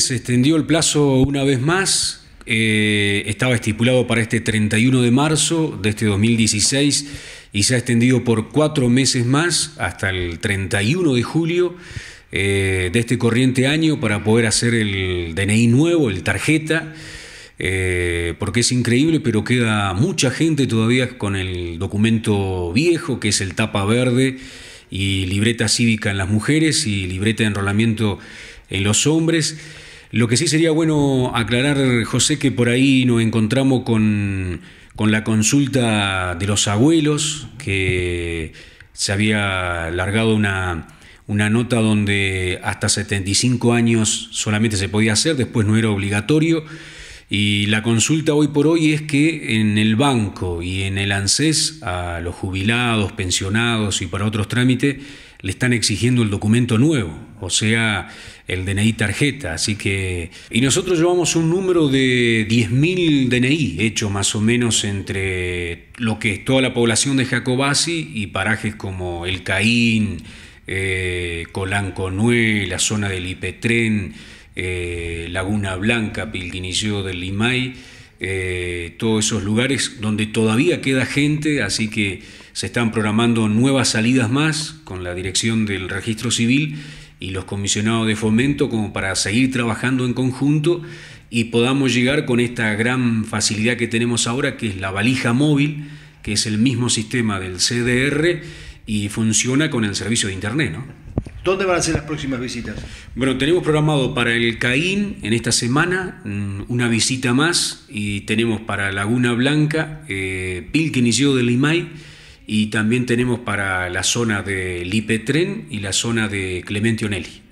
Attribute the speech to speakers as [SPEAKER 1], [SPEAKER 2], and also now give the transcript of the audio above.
[SPEAKER 1] Se extendió el plazo una vez más, eh, estaba estipulado para este 31 de marzo de este 2016 y se ha extendido por cuatro meses más hasta el 31 de julio eh, de este corriente año para poder hacer el DNI nuevo, el tarjeta. Eh, porque es increíble, pero queda mucha gente todavía con el documento viejo, que es el tapa verde, y libreta cívica en las mujeres y libreta de enrolamiento en los hombres. Lo que sí sería bueno aclarar, José, que por ahí nos encontramos con, la consulta de los abuelos, que se había largado una, una nota donde hasta 75 años solamente se podía hacer, después no era obligatorio. Y la consulta hoy por hoy es que en el banco y en el ANSES a los jubilados, pensionados y para otros trámites, le están exigiendo el documento nuevo, o sea, el DNI tarjeta. Así que. Y nosotros llevamos un número de 10.000 DNI hecho más o menos entre lo que es toda la población de Jacobasi y parajes como El Caín, eh, Colán la zona del Ipetren, eh, Laguna Blanca, Pilguinillo del Limay. Eh, todos esos lugares donde todavía queda gente, así que se están programando nuevas salidas más con la dirección del registro civil y los comisionados de fomento como para seguir trabajando en conjunto y podamos llegar con esta gran facilidad que tenemos ahora, que es la valija móvil, que es el mismo sistema del CDR y funciona con el servicio de Internet. ¿Dónde van a ser las próximas visitas? Bueno, tenemos programado para el Caín en esta semana mm, una visita más y tenemos para Laguna Blanca, eh, Pilquinillo de Limay y también tenemos para la zona de Lipetren y la zona de Clemente Onelli.